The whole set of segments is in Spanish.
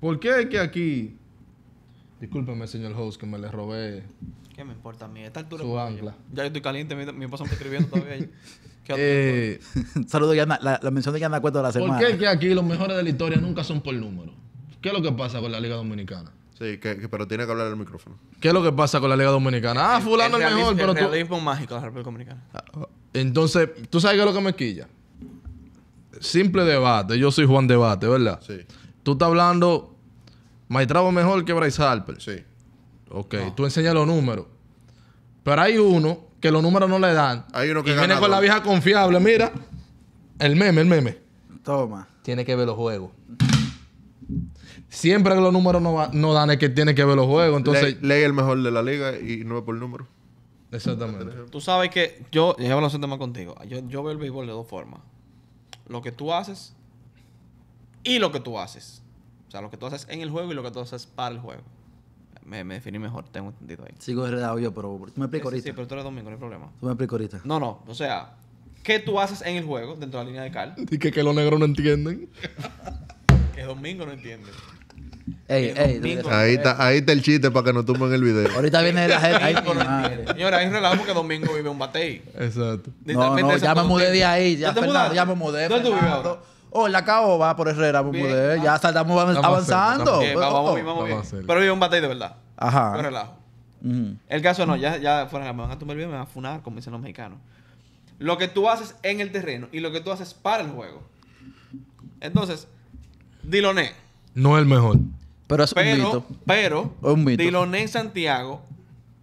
¿Por qué es que aquí... Discúlpeme, señor host, que me le robé... ¿Qué me importa a mí? Esta altura... Su ancla. Ya yo estoy caliente, mi, mi me está escribiendo todavía. eh, saludo, la, mención de Yana Cueto de la semana. ¿Por qué es que aquí los mejores de la historia nunca son por número? ¿Qué es lo que pasa con la Liga Dominicana? Sí, que, pero tiene que hablar el micrófono. ¿Qué es lo que pasa con la Liga Dominicana? Ah, fulano es mejor, pero tú... El realismo mágico de la República Dominicana. Ah, entonces, ¿tú sabes qué es lo que me quilla? Simple debate. Yo soy Juan Debate, ¿verdad? Sí tú estás hablando, Maestrabo mejor que Bryce Harper. Sí. Ok, tú enseñas los números. Pero hay uno que los números no le dan. Hay uno que y viene con la vieja confiable. Mira, el meme, el meme. Toma. Tiene que ver los juegos. Siempre que los números no, dan es que tiene que ver los juegos. Entonces, lee el mejor de la liga y no ve por número. Exactamente. Tú sabes que yo, yo hablo tema contigo. Yo, yo veo el béisbol de dos formas. Lo que tú haces y lo que tú haces. O sea, lo que tú haces en el juego y lo que tú haces para el juego. Me, definí mejor, tengo entendido ahí. Sigo heredado yo, pero tú me explicas ahorita. Sí, pero tú eres domingo, no hay problema. Tú me explicas ahorita. No, no, o sea, ¿qué tú haces en el juego dentro de la línea de Carl? Y que, que los negros no entienden. que domingo no entiende. Ey, ey, ahí, está, ahí está el chiste para que no tumben el video. Ahorita viene la gente. Ahí, Señora, hay un relajo porque Domingo vive un batey. Exacto. No, no, ya me mudé de ahí. Ya, Fernando, ya me mudé. ¿Dónde tú vives ahora? Oh, la va por Herrera, ya estamos avanzando. Pero vive un bateo de verdad. Ajá. relajo. El caso no, ya, ya fuera, me van a tumbar bien, me van a funar, como dicen los mexicanos. Lo que tú haces en el terreno y lo que tú haces para el juego. Entonces, Diloné. No es el mejor. Pero es un mito. Pero, Diloné en Diloné Santiago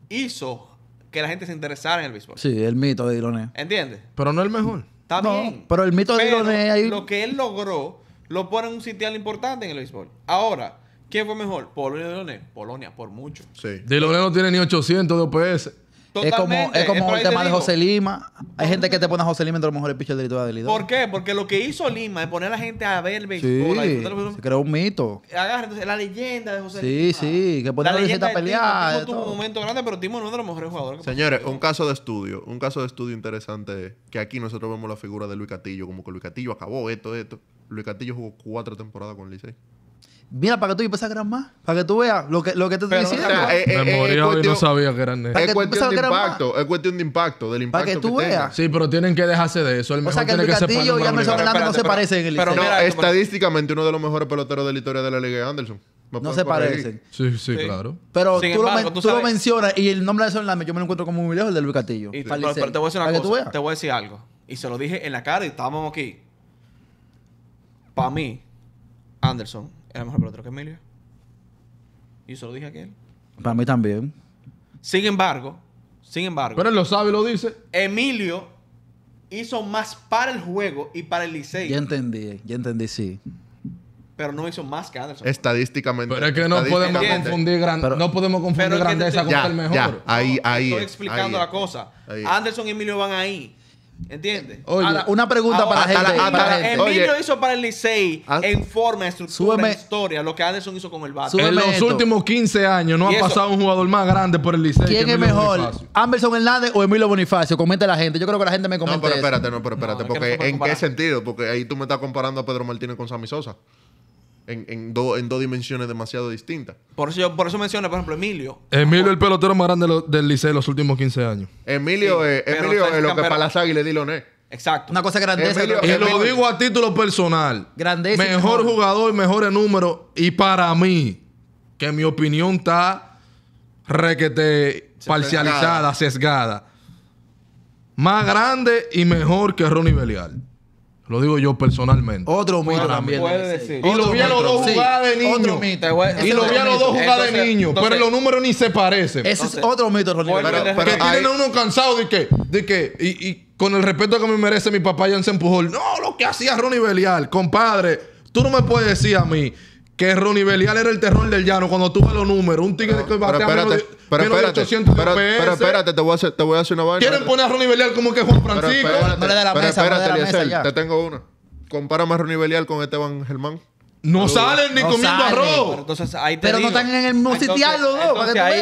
hizo que la gente se interesara en el béisbol. Sí, el mito de Diloné. ¿Entiendes? Pero no el mejor. Está bien. Pero el mito de Lo que él logró lo pone en un sitial importante en el béisbol. Ahora, ¿quién fue mejor? Polonia o Polonia, por mucho. Sí. de no tiene ni 800 de OPS. Es como, es como el tema de José Lima. Hay gente que te pone a José Lima entre los mejores delito de la ¿Por qué? Porque lo que hizo Lima es poner a la gente a ver béisbol. Sí, se creó un mito. la leyenda de José Lima. Sí, sí, que pone a la gente a pelear. Timo, tuvo un momento grande, pero Timo no es de los mejores jugadores. Señores, un caso de estudio, un caso de estudio interesante que aquí nosotros vemos la figura de Luis Castillo, como que Luis Castillo acabó esto, esto. Luis Castillo jugó cuatro temporadas con Licey. Mira, para que tú y empieces a creer más. Para que tú veas lo que, lo que te estoy diciendo. Eh, me eh, eh, moría hoy y no sabía que eran negros. Es cuestión de impacto. Es cuestión de impacto. Del impacto para que tú veas. Sí, pero tienen que dejarse de eso. El mejor o sea, que Luis el Castillo y Anderson Hernández no se parecen en el Pero no, estadísticamente uno de los mejores peloteros de la historia de la Liga es Anderson. No se parecen. Sí, sí, claro. Pero tú, lo, mencionas y el nombre de la Lame, yo me lo encuentro como muy lejos, el de Luis Castillo. pero, pero, te voy a decir una cosa. Te voy a decir algo. Y se lo dije en la cara y estábamos aquí. Para mí, Anderson era mejor otro que Emilio. Y eso lo dije aquel. Para mí también. Sin embargo, sin embargo. Pero él lo sabe y lo dice. Emilio hizo más para el juego y para el Liceo. Ya entendí, ya entendí, sí. Pero no hizo más que Anderson. Estadísticamente. Pero es que no podemos confundir, no podemos confundir grandeza con el mejor. Ya, ahí, ahí, estoy explicando la cosa. Anderson y Emilio van ahí. ¿Entiendes? una pregunta para, gente, Emilio hizo para el Licey ah. en forma, estructura, historia, lo que Anderson hizo con el bate. En los últimos 15 años no ha pasado un jugador más grande por el Licey. ¿Quién es mejor? Bonifacio. ¿Anderson Hernández o Emilio Bonifacio? Comenta la gente. Yo creo que la gente me comenta. No, pero espérate, no, pero espérate. porque ¿en qué sentido? Porque ahí tú me estás comparando a Pedro Martínez con Sammy Sosa en, dos dimensiones demasiado distintas. Por eso, por eso por ejemplo, Emilio. Emilio, es el pelotero más grande del Liceo los últimos 15 años. Emilio, es, eh, Emilio es lo que para las águilas di Loné. E. Exacto. Una cosa grandeza. y lo digo a título personal. Grandeza. Mejor jugador, mejores números. Y para mí, que mi opinión está requete parcializada, sesgada. Más grande y mejor que Ronnie Belial. Lo digo yo personalmente. Otro mito también. Y lo vi a los dos jugadas de niño. y lo vi a los dos jugar de niño. pero los números ni se parecen. Ese es otro mito, Ronnie. que tienen a uno cansado de que, de que, y, y con el respeto que me merece mi papá ya se empujó. No, lo que hacía Ronnie Belial, compadre, tú no me puedes decir a mí que Ronnie Belial era el terror del llano cuando tú los números. Un tigre que batea pero espérate, pero espérate, pero, espérate, te voy, a hacer, una vaina. ¿Quieren poner a Ronnie Belial como que Juan Francisco? Pero espérate, la espérate, te tengo una. Compara a Ronnie Belial con Esteban Germán. No salen ni comiendo arroz. Pero no están en el mismo sitio.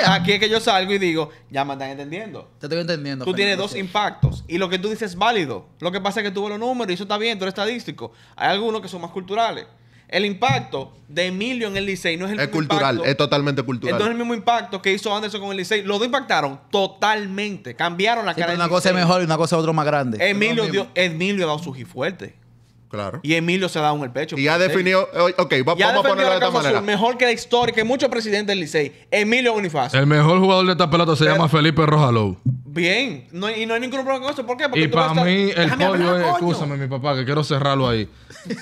aquí es que yo salgo y digo, ya me están entendiendo. Te estoy entendiendo. Tú tienes dos impactos. Y lo que tú dices es válido. Lo que pasa es que tú ves los números y eso está bien, tú eres estadístico. Hay algunos que son más culturales el impacto de Emilio en el Licey no es el es cultural, Es totalmente cultural. Eh, es el mismo impacto que hizo Anderson con el Licey. Los dos impactaron totalmente. Cambiaron la cara de Una cosa es mejor y una cosa es otro más grande. Emilio, dio, Emilio ha dado su gi fuerte. Claro. Y Emilio se ha dado en el pecho. Y ha definido, eh, ok, vamos a ponerlo de esta manera. mejor que la historia, que muchos presidentes del Licey. Emilio Bonifacio. El mejor jugador de esta pelota se llama Felipe Rojalou. Bien, no y no hay ningún problema con eso. ¿Por qué? Porque y para mí el podio es, escúchame mi papá, que quiero cerrarlo ahí.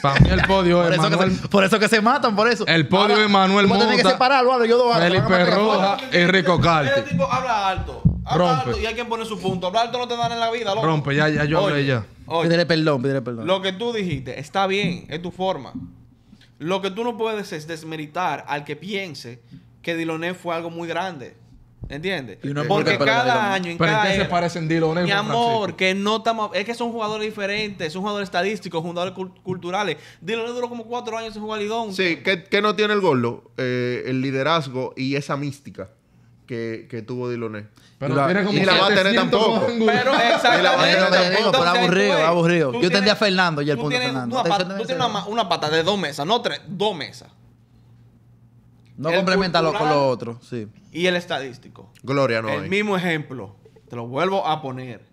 Para mí el podio es por eso que se matan, por eso. El podio es Manuel Mota, que separarlo, yo Felipe Roja y Rico el este tipo habla alto. Habla alto y hay quien pone su punto. habla alto no te dan en la vida, loco. Rompe, ya, ya, yo hablo ya. Oye, pídele perdón, pídele perdón. Lo que tú dijiste está bien, es tu forma. Lo que tú no puedes es desmeritar al que piense que Diloné fue algo muy grande. ¿Entiendes? porque, cada año, en pero cada se parecen Mi amor, que no estamos. Es que son jugadores diferentes, son jugadores estadísticos, jugadores culturales. Diloné duró como cuatro años en jugar Lidón. Sí, que, no tiene el gordo, eh, el liderazgo y esa mística. Que, que, tuvo Diloné. Pero la, tiene como y la va a tener tampoco. Pero exactamente. aburrido, pues, aburrido. Yo tendría a Fernando y el punto Fernando. tú tienes una, una pata de dos mesas, no tres, dos mesas. No complementa con lo otro, sí. Y el estadístico. Gloria no El mismo ejemplo, te lo vuelvo a poner.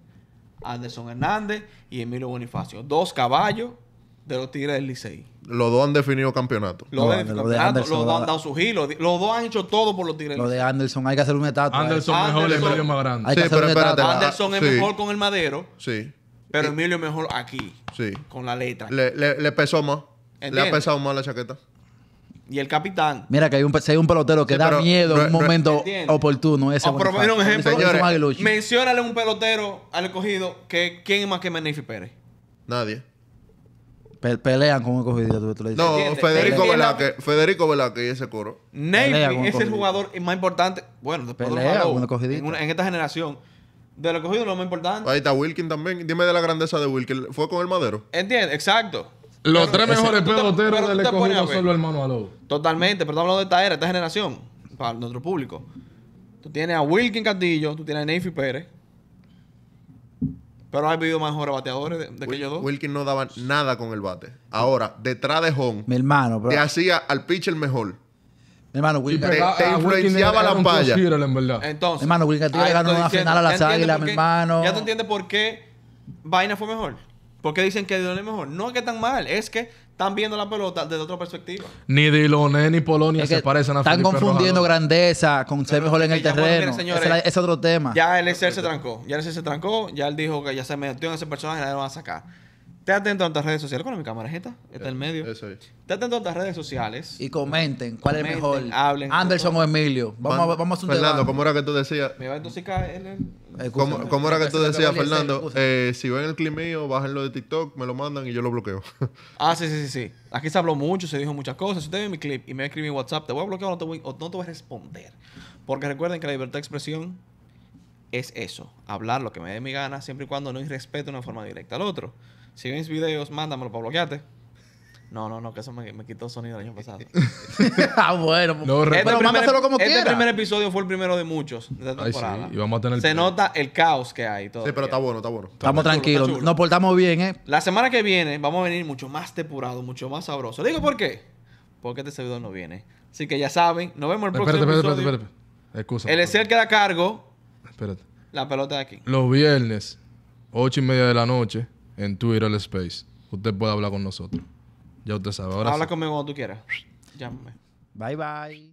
Anderson Hernández y Emilio Bonifacio. Dos caballos de los Tigres del Licey. Los dos han definido campeonato. Los, dos han dado su giro. Los dos han hecho todo por los Tigres. del Lo de Anderson, hay que hacer un estatus. ¿eh? Anderson es mejor, Emilio más grande. pero Anderson es mejor con el madero. Sí. Pero eh, Emilio mejor aquí. Sí. Con la letra. Le, pesó más. Le ha pesado más la chaqueta y el capitán. Mira que hay un, un pelotero que da miedo en un momento oportuno. Ese o un pelotero al cogido, que quién es más que Neyfi Pérez. Nadie. pelean con un escogido, tú, dices. No, Federico Velázquez, Federico Velázquez y ese coro. Navy es el jugador más importante, bueno, en, esta generación. De lo cogido lo más importante. Ahí está Wilkin también. Dime de la grandeza de Wilkin. ¿Fue con el madero? Entiende, exacto. Los tres mejores peloteros del escogido son los hermanos Alou. Totalmente, pero estamos hablando de esta era, esta generación, para nuestro público. Tú tienes a Wilkin Castillo, tú tienes a Neyfi Pérez. Pero ¿hay habido mejores bateadores de, que ellos dos. Wilkin no daba nada con el bate. Ahora, detrás de home, mi hermano, te hacía al pitcher mejor. Mi hermano, Wilkin te, te influenciaba la palla. Entonces, mi hermano, Wilkin Castillo ah, ganó una final a las águilas, mi hermano. Ya te entiendes por qué Vaina fue mejor. Porque dicen que Diloné es mejor. No es que están mal, es que están viendo la pelota desde otra perspectiva. Ni Diloné eh, ni Polonia se parecen a Están confundiendo grandeza con ser mejor en el terreno. es, otro tema. Ya el Excel se trancó. Ya el Excel se trancó. Ya él dijo que ya se metió en ese personaje y lo van a sacar. Esté atento a las redes sociales. Con mi camarajeta, está en eh, medio. Eso es. Esté atento a las redes sociales. Y comenten cuál es el mejor. Hablen. Anderson o Emilio. Vamos, a, vamos Fernando, ¿cómo era que tú decías? Me va a intoxicar ¿Cómo, era que tú decías, Fernando? Eh, si ven el clip mío, bájenlo de TikTok, me lo mandan y yo lo bloqueo. ah, sí, sí, sí, sí. Aquí se habló mucho, se dijo muchas cosas. Si usted ve mi clip y me escribe en WhatsApp, te voy a bloquear o no te voy, a responder. Porque recuerden que la libertad de expresión es eso. Hablar lo que me dé mi gana, siempre y cuando no irrespete una forma directa al otro. Si mis videos, mándamelo para bloquearte. No, no, no, que eso me, me quitó sonido el año pasado. ah, bueno. Pues, no, este pero mándaselo como este El primer episodio fue el primero de muchos de esta temporada. y vamos a tener Se nota el caos que hay todo. Sí, pero está bueno, está bueno. Estamos tranquilos. Nos portamos bien, ¿eh? La semana que viene vamos a venir mucho más depurado, mucho más sabroso. Digo, ¿por qué? Porque este servidor no viene. Así que ya saben, nos vemos el próximo espérate, episodio. Espérate, espérate, espérate. Excusa, el es el que da cargo. Espérate. La pelota de aquí. Los viernes, ocho y media de la noche en Twitter el Space. Usted puede hablar con nosotros. Ya usted sabe. Habla conmigo cuando tú quieras. Llámame. Bye bye.